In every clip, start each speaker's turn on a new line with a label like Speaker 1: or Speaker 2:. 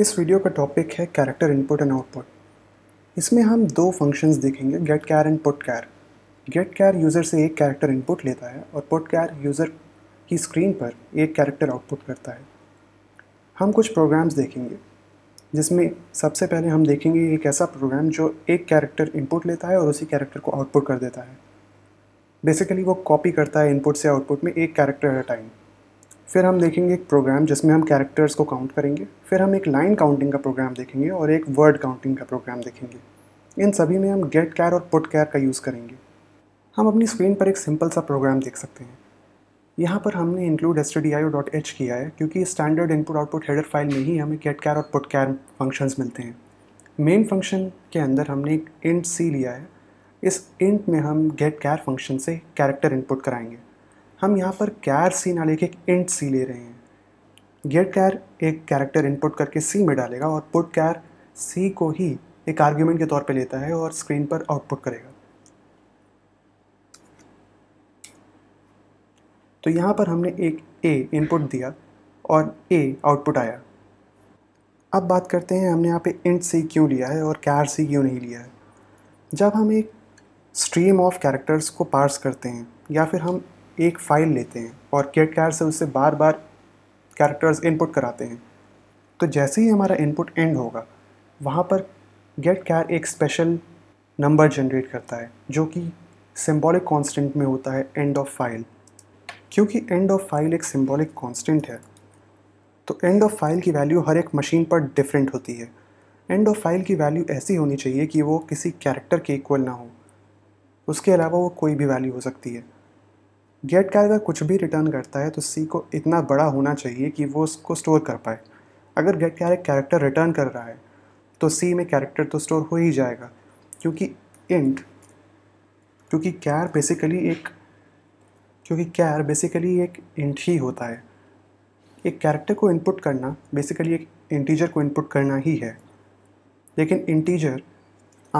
Speaker 1: इस वीडियो का टॉपिक है कैरेक्टर इनपुट एंड आउटपुट इसमें हम दो फंक्शंस देखेंगे get char and put char get char user से एक कैरेक्टर इनपुट लेता है और पुट कैर यूज़र की स्क्रीन पर एक कैरेक्टर आउटपुट करता है हम कुछ प्रोग्राम्स देखेंगे जिसमें सबसे पहले हम देखेंगे एक ऐसा प्रोग्राम जो एक कैरेक्टर इनपुट लेता है और उसी कैरेक्टर को आउटपुट कर देता है बेसिकली वो कॉपी करता है इनपुट से आउटपुट में एक कैरेक्टर एट अ टाइम फिर हम देखेंगे एक प्रोग्राम जिसमें हम कैरेक्टर्स को काउंट करेंगे फिर हम एक लाइन काउंटिंग का प्रोग्राम देखेंगे और एक वर्ड काउंटिंग का प्रोग्राम देखेंगे इन सभी में हम गेट कैर और पुट कैर का यूज़ करेंगे हम अपनी स्क्रीन पर एक सिंपल सा प्रोग्राम देख सकते हैं यहाँ पर हमने इंक्लूड एस किया है क्योंकि standard input output header file में ही हमें गेट कैर और पुट कैर फंक्शंस मिलते हैं मेन फंक्शन के अंदर हमने एक इंट सी लिया है इस इंट में हम गेट कैर फंक्शन से कैरेक्टर इनपुट कराएंगे हम यहाँ पर कैर सी ना लेके एक इंट सी ले रहे हैं गेट कैर एक कैरेक्टर इनपुट करके सी में डालेगा और पुट कैर सी को ही एक आर्ग्यूमेंट के तौर पे लेता है और स्क्रीन पर आउटपुट करेगा तो यहाँ पर हमने एक ए इनपुट दिया और ए आउटपुट आया अब बात करते हैं हमने यहाँ पे इंट सी क्यों लिया है और कैर सी क्यों नहीं लिया है जब हम एक स्ट्रीम ऑफ कैरेक्टर्स को पार्स करते हैं या फिर हम एक फाइल लेते हैं और किट कैर से उससे बार बार कैरेक्टर्स इनपुट कराते हैं तो जैसे ही हमारा इनपुट एंड होगा वहाँ पर गेट कैर एक स्पेशल नंबर जनरेट करता है जो कि सिंबॉलिक कांस्टेंट में होता है एंड ऑफ फाइल क्योंकि एंड ऑफ फाइल एक सिंबॉलिक कांस्टेंट है तो एंड ऑफ फाइल की वैल्यू हर एक मशीन पर डिफरेंट होती है एंड ऑफ फाइल की वैल्यू ऐसी होनी चाहिए कि वो किसी कैरेक्टर के इक्वल ना हो उसके अलावा वो कोई भी वैल्यू हो सकती है गेट का अगर कुछ भी रिटर्न करता है तो सी को इतना बड़ा होना चाहिए कि वो उसको स्टोर कर पाए अगर गेट कैर कैरेक्टर रिटर्न कर रहा है तो सी में कैरेक्टर तो स्टोर हो ही जाएगा क्योंकि इंट क्योंकि कैर बेसिकली एक क्योंकि कैर बेसिकली एक इंट ही होता है एक कैरेक्टर को इनपुट करना बेसिकली एक इंटीजर को इनपुट करना ही है लेकिन इंटीजर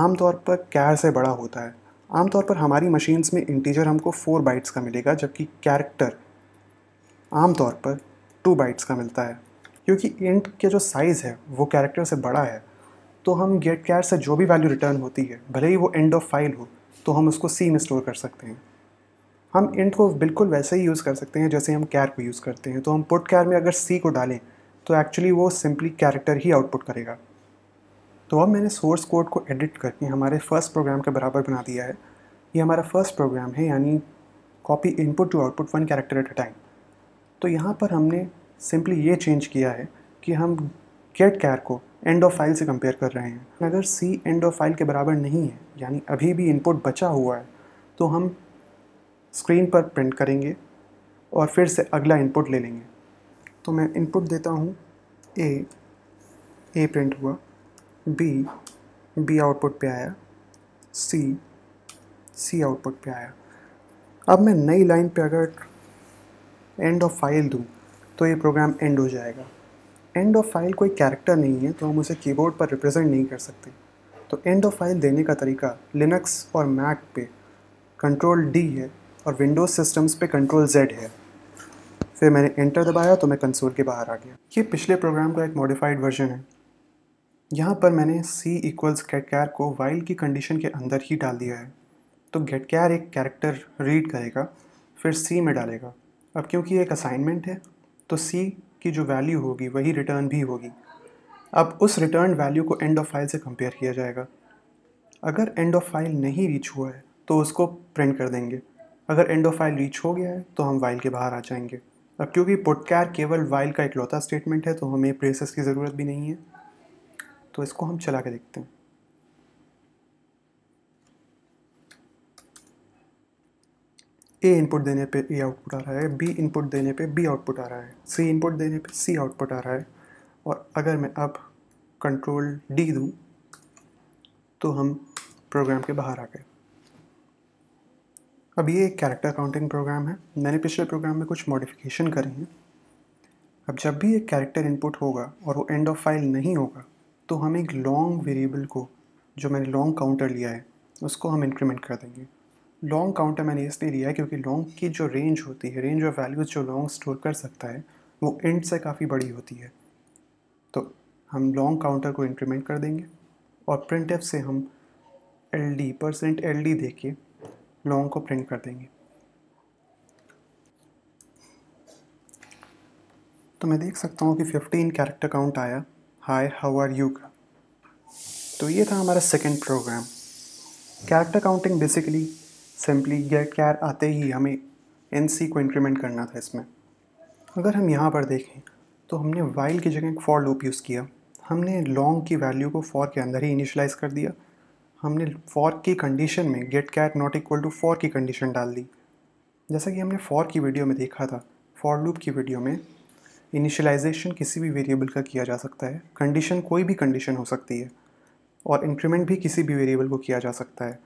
Speaker 1: आमतौर पर कैर से बड़ा होता है आमतौर पर हमारी मशीन्स में इंटीजर हमको फोर बाइट्स का मिलेगा जबकि कैरेक्टर आमतौर पर टू बाइट्स का मिलता है क्योंकि इंट के जो साइज़ है वो कैरेक्टर से बड़ा है तो हम गेट कैर से जो भी वैल्यू रिटर्न होती है भले ही वो एंड ऑफ फाइल हो तो हम उसको सी में स्टोर कर सकते हैं हम इंट को बिल्कुल वैसे ही यूज़ कर सकते हैं जैसे हम कैर को यूज़ करते हैं तो हम पुट कैर में अगर सी को डालें तो एक्चुअली वो सिंपली कैरेक्टर ही आउटपुट करेगा तो अब मैंने सोर्स कोड को एडिट करके हमारे फर्स्ट प्रोग्राम के बराबर बना दिया है ये हमारा फर्स्ट प्रोग्राम है यानी copy input to output one character at a time तो यहाँ पर हमने सिंपली ये चेंज किया है कि हम गेट कैर को एंड ऑफ फाइल से कंपेयर कर रहे हैं अगर सी एंड ऑफ फाइल के बराबर नहीं है यानी अभी भी इनपुट बचा हुआ है तो हम स्क्रीन पर प्रिंट करेंगे और फिर से अगला इनपुट ले लेंगे तो मैं इनपुट देता हूँ ए ए प्रिंट हुआ बी बी आउटपुट पे आया सी सी आउटपुट पे आया अब मैं नई लाइन पे अगर एंड ऑफ फाइल दूँ तो ये प्रोग्राम एंड हो जाएगा एंड ऑफ फाइल कोई कैरेक्टर नहीं है तो हम उसे कीबोर्ड पर रिप्रेजेंट नहीं कर सकते तो एंड ऑफ फाइल देने का तरीका लिनक्स और मैक पे कंट्रोल डी है और विंडोज सिस्टम्स पे कंट्रोल जेड है फिर मैंने एंटर दबाया तो मैं कंसोल के बाहर आ गया ये पिछले प्रोग्राम का एक मॉडिफाइड वर्जन है यहाँ पर मैंने c इक्वल्स गेट कैर को वाइल की कंडीशन के अंदर ही डाल दिया है तो गेट कैर एक कैरेक्टर रीड करेगा फिर c में डालेगा अब क्योंकि एक असाइनमेंट है तो c की जो वैल्यू होगी वही रिटर्न भी होगी अब उस रिटर्न वैल्यू को एंड ऑफ फाइल से कंपेयर किया जाएगा अगर एंड ऑफ फाइल नहीं रीच हुआ है तो उसको प्रिंट कर देंगे अगर एंड ऑफ फाइल रीच हो गया है तो हम वाइल के बाहर आ जाएंगे अब क्योंकि पुट कैर केवल वाइल का इकलौता स्टेटमेंट है तो हमें प्रेसेस की ज़रूरत भी नहीं है तो इसको हम चला के देखते हैं ए इनपुट देने पे ए आउटपुट आ रहा है बी इनपुट देने पे बी आउटपुट आ रहा है सी इनपुट देने पे सी आउटपुट आ रहा है और अगर मैं अब कंट्रोल डी दूं तो हम प्रोग्राम के बाहर आ गए अब ये एक कैरेक्टर काउंटिंग प्रोग्राम है मैंने पिछले प्रोग्राम में कुछ मॉडिफिकेशन करे हैं अब जब भी एक कैरेक्टर इनपुट होगा और वो एंड ऑफ फाइल नहीं होगा तो हम एक लॉन्ग वेरिएबल को जो मैंने लॉन्ग काउंटर लिया है उसको हम इंक्रीमेंट कर देंगे लॉन्ग काउंटर मैंने इसलिए लिया है क्योंकि लॉन्ग की जो रेंज होती है रेंज ऑफ वैल्यूज़ जो लॉन्ग स्टोर कर सकता है वो एंड से काफ़ी बड़ी होती है तो हम लॉन्ग काउंटर को इंक्रीमेंट कर देंगे और प्रिंट से हम L D percent L D दे के लॉन्ग को प्रिंट कर देंगे तो मैं देख सकता हूँ कि 15 कैरेक्टर काउंट आया हाय हाउ आर यू का तो ये था हमारा second program character counting basically simply get char आते ही हमें एन सी को इंक्रीमेंट करना था इसमें अगर हम यहाँ पर देखें तो हमने वाइल की जगह एक फॉर लूप यूज़ किया हमने लॉन्ग की वैल्यू को फॉर के अंदर ही इनिशलाइज कर दिया हमने फॉर की कंडीशन में get char not equal to for की कंडीशन डाल दी जैसा कि हमने फॉर की वीडियो में देखा था फॉर लूप की वीडियो में इनिशियलाइजेशन किसी भी वेरिएबल का किया जा सकता है कंडीशन कोई भी कंडीशन हो सकती है और इंक्रीमेंट भी किसी भी वेरिएबल को किया जा सकता है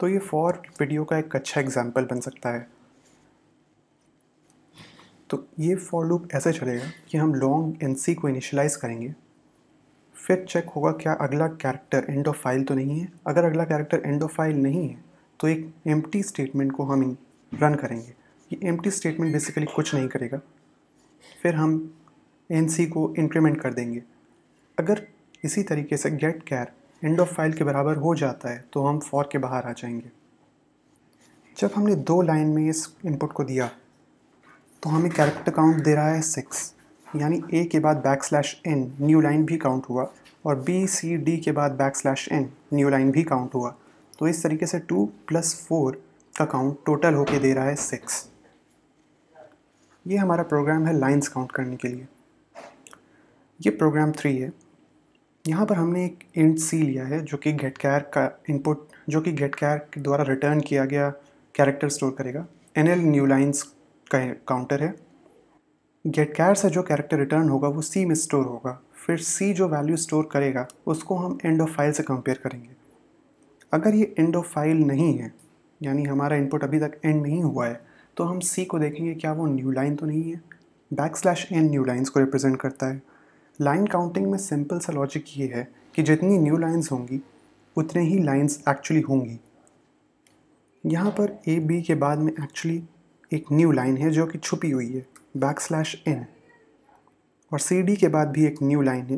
Speaker 1: तो ये फॉर वीडियो का एक अच्छा एग्जाम्पल बन सकता है तो ये फॉर लूप ऐसे चलेगा कि हम लॉन्ग एन सी को इनिशलाइज करेंगे फिर चेक होगा क्या अगला कैरेक्टर एंड ऑफ फाइल तो नहीं है अगर अगला कैरेक्टर एंड ऑफ फाइल नहीं है तो एक एम्प्टी स्टेटमेंट को हम रन करेंगे ये एम्प्टी स्टेटमेंट बेसिकली कुछ नहीं करेगा फिर हम एन सी को इंक्रीमेंट कर देंगे अगर इसी तरीके से get char end of file के बराबर हो जाता है तो हम फॉर के बाहर आ जाएंगे जब हमने दो लाइन में इस इनपुट को दिया तो हमें कैरेक्टर काउंट दे रहा है सिक्स यानी ए के बाद backslash N new line भी काउंट हुआ और बी सी डी के बाद backslash N new line भी काउंट हुआ तो इस तरीके से टू प्लस फोर का काउंट टोटल होके दे रहा है सिक्स ये हमारा प्रोग्राम है लाइंस काउंट करने के लिए ये प्रोग्राम थ्री है यहाँ पर हमने एक इंट सी लिया है जो कि गेट कैर का इनपुट जो कि गेट कैर के द्वारा रिटर्न किया गया कैरेक्टर स्टोर करेगा एन एल न्यू लाइन्स का काउंटर है गेट कैर से जो कैरेक्टर रिटर्न होगा वो सी में स्टोर होगा फिर सी जो वैल्यू स्टोर करेगा उसको हम एंड ऑफ फाइल से कंपेयर करेंगे अगर ये एंड ऑफ फाइल नहीं है यानी हमारा इनपुट अभी तक एंड नहीं हुआ है तो हम सी को देखेंगे क्या वो न्यू लाइन तो नहीं है backslash N new lines को रिप्रेजेंट करता है लाइन काउंटिंग में सिंपल सा लॉजिक ये है कि जितनी न्यू लाइन्स होंगी उतने ही लाइन्स एक्चुअली होंगी यहाँ पर ए बी के बाद में एक्चुअली एक न्यू लाइन है जो कि छुपी हुई है बैक स्लैश एन और सी डी के बाद भी एक न्यू लाइन है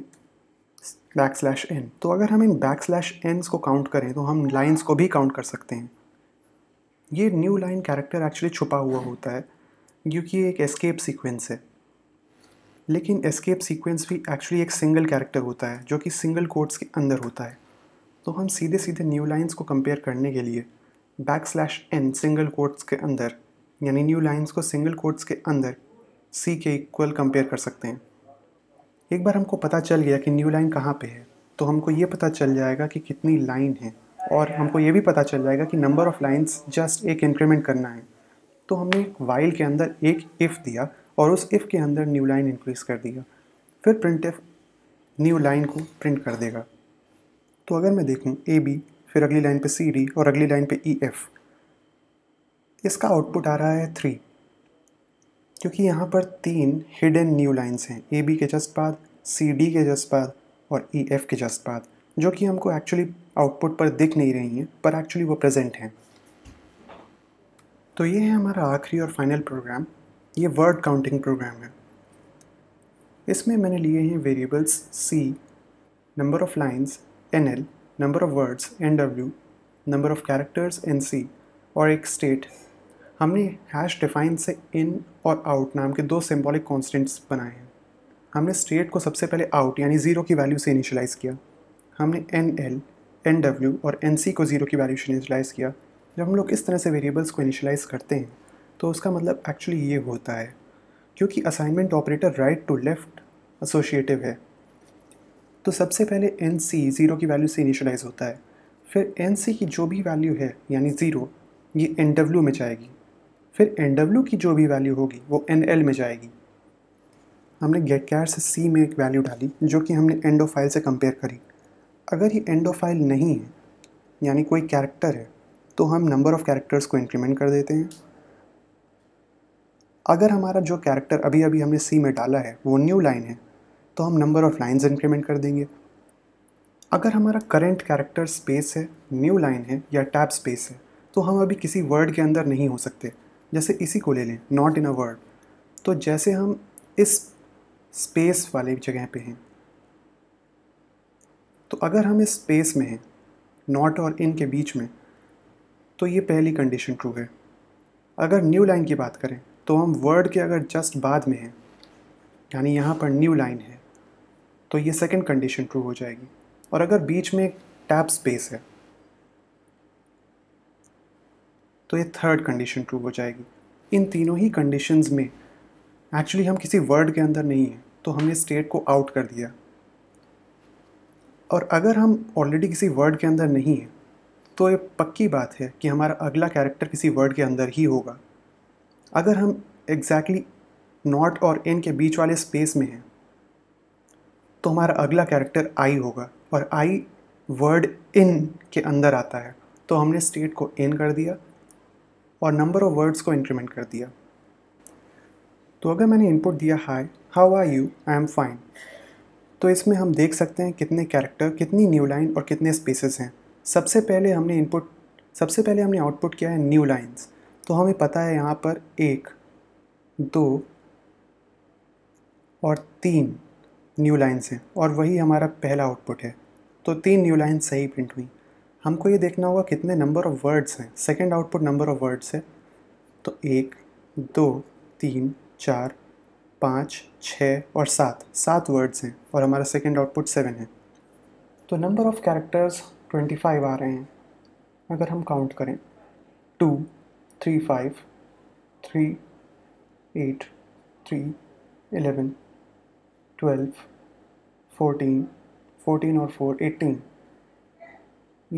Speaker 1: बैक स्लैश एन तो अगर हम इन बैक स्लैश एन्स को काउंट करें तो हम लाइन्स को भी काउंट कर सकते हैं ये न्यू लाइन कैरेक्टर एक्चुअली छुपा हुआ होता है क्योंकि एक एस्केप सीक्वेंस है लेकिन एस्केप सीक्वेंस भी एक्चुअली एक सिंगल कैरेक्टर होता है जो कि सिंगल कोड्स के अंदर होता है तो हम सीधे सीधे न्यू लाइंस को कंपेयर करने के लिए backslash n single quotes के अंदर यानी न्यू लाइंस को सिंगल कोड्स के अंदर सी के इक्वल कंपेयर कर सकते हैं एक बार हमको पता चल गया कि न्यू लाइन कहाँ पे है तो हमको ये पता चल जाएगा कि कितनी लाइन है और हमको ये भी पता चल जाएगा कि नंबर ऑफ़ लाइन्स जस्ट एक इंक्रीमेंट करना है तो हमने वाइल के अंदर एक इफ़ दिया और उस इफ़ के अंदर न्यू लाइन इंक्रीज़ कर दिया फिर प्रिंट एफ न्यू लाइन को प्रिंट कर देगा तो अगर मैं देखूँ ए बी फिर अगली लाइन पे सी डी और अगली लाइन पे ई e, एफ़ इसका आउटपुट आ रहा है थ्री क्योंकि यहाँ पर तीन हिडन न्यू लाइंस हैं ए बी के जस्ट बाद सी डी के जस्ट बाद और ई e, एफ़ के जस्ट बाद जो कि हमको एक्चुअली आउटपुट पर दिख नहीं रही हैं पर एक्चुअली वो प्रेजेंट हैं तो ये है हमारा आखिरी और फाइनल प्रोग्राम ये वर्ड काउंटिंग प्रोग्राम है इसमें मैंने लिए हैं variables c number of lines n l number of words n डब्ल्यू number of characters n c और एक स्टेट हमने हैश डिफाइन से इन और आउट नाम के दो सिम्बॉलिक कॉन्स्टेंट्स बनाए हैं हमने स्टेट को सबसे पहले आउट यानी ज़ीरो की वैल्यू से इनिशलाइज़ किया हमने एन एल एन डब्ल्यू और एन सी को ज़ीरो की वैल्यू इनिशलाइज़ किया जब हम लोग इस तरह से वेरिएबल्स को इनिशलाइज़ करते हैं तो उसका मतलब एक्चुअली ये होता है क्योंकि assignment operator right to left associative है तो सबसे पहले एन सी ज़ीरो की वैल्यू से इनिशलाइज़ होता है फिर एन सी की जो भी वैल्यू है यानी ज़ीरो ये एन डब्ल्यू में जाएगी फिर एन डब्ल्यू की जो भी वैल्यू होगी वो एन एल में जाएगी हमने गेट कैर से सी में एक वैल्यू डाली जो कि हमने एंड ऑफ फाइल से कंपेयर करी अगर ये एंड ऑफ फाइल नहीं है यानी कोई कैरेक्टर है तो हम नंबर ऑफ़ कैरेक्टर्स को इंक्रीमेंट कर देते हैं अगर हमारा जो कैरेक्टर अभी अभी हमने सी में डाला है वो न्यू लाइन है तो हम नंबर ऑफ़ लाइंस इंक्रीमेंट कर देंगे अगर हमारा करंट कैरेक्टर स्पेस है न्यू लाइन है या टैब स्पेस है तो हम अभी किसी वर्ड के अंदर नहीं हो सकते जैसे इसी को ले लें नॉट इन अ वर्ड तो जैसे हम इस स्पेस वाले जगह पे हैं तो अगर हम इस स्पेस में हैं नॉट और इन के बीच में तो ये पहली कंडीशन ट्रू है अगर न्यू लाइन की बात करें तो हम वर्ड के अगर जस्ट बाद में हैं यानी यहाँ पर न्यू लाइन है तो ये सेकंड कंडीशन ट्रू हो जाएगी और अगर बीच में एक टैप स्पेस है तो ये थर्ड कंडीशन ट्रू हो जाएगी इन तीनों ही कंडीशंस में एक्चुअली हम किसी वर्ड के अंदर नहीं हैं तो हमने स्टेट को आउट कर दिया और अगर हम ऑलरेडी किसी वर्ड के अंदर नहीं हैं तो ये पक्की बात है कि हमारा अगला कैरेक्टर किसी वर्ड के अंदर ही होगा अगर हम एग्जैक्टली नॉट और एन के बीच वाले स्पेस में हैं तो हमारा अगला कैरेक्टर आई होगा और आई वर्ड इन के अंदर आता है तो हमने स्टेट को इन कर दिया और नंबर ऑफ वर्ड्स को इंक्रीमेंट कर दिया तो अगर मैंने इनपुट दिया hi how are you I am fine तो इसमें हम देख सकते हैं कितने कैरेक्टर कितनी न्यू लाइन और कितने स्पेसेस हैं सबसे पहले हमने इनपुट सबसे पहले हमने आउटपुट किया है न्यू लाइन्स तो हमें पता है यहाँ पर एक दो और तीन न्यू लाइन्स हैं और वही हमारा पहला आउटपुट है तो तीन न्यू लाइन सही प्रिंट हुई हमको ये देखना होगा कितने नंबर ऑफ़ वर्ड्स हैं second output number of words है तो एक दो तीन चार पाँच छः और सात सात वर्ड्स हैं और हमारा सेकेंड आउटपुट सेवन है तो number of characters twenty five आ रहे हैं अगर हम काउंट करें two three five three eight three eleven twelve fourteen fourteen और फोर एटीन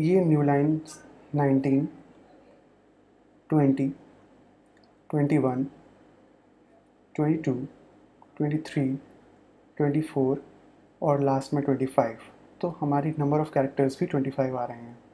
Speaker 1: ये new line nineteen twenty twenty one twenty two twenty three twenty four और लास्ट में ट्वेंटी फाइव तो हमारी नंबर ऑफ़ कैरेक्टर्स भी twenty five आ रहे हैं